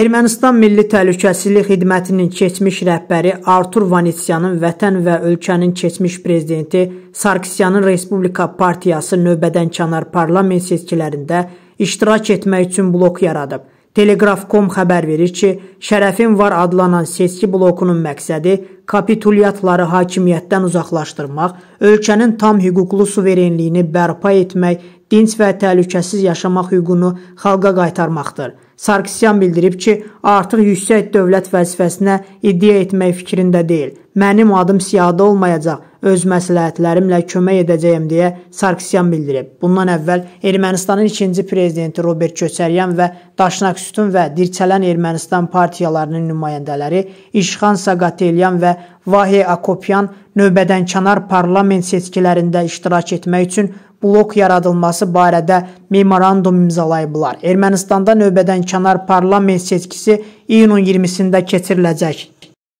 Ermənistan Milli Təhlükəsizlik Xidmətinin keçmiş rəhbəri Artur Vanitsyanın vətən və ölkənin keçmiş prezidenti Sarkisyanın Respublika Partiyası növbədən kənar parlament seçkilərində iştirak etmək üçün blok yaradıb. Telegraf.com xəbər verir ki, Şərəfin var adlanan seçki blokunun məqsədi kapitulyatları hakimiyyətdən uzaqlaşdırmaq, ölkənin tam hüquqlu suverenliyini bərpa etmək, dinç və təhlükəsiz yaşamaq hüququnu xalqa qaytarmaqdır. Sarkisyan bildirib ki, artıq yüksək dövlət vəzifəsinə iddia etmək fikrində deyil. Mənim adım siyada olmayacaq, öz məsləhətlərimlə kömək edəcəyim deyə Sarkisyan bildirib. Bundan əvvəl Ermənistanın ikinci prezidenti Robert Köçəryan və Daşnaq Sütun və Dirçələn Ermənistan partiyalarının nümayəndələri İşxan Saqatelyan və Vahe Akopyan növbədən kənar parlament seçkilərində iştirak etmək üçün blok yaradılması barədə memorandum imzalayıblar. Ermənistanda növbədənkənar parlament seçkisi iyunun 20-sində keçiriləcək.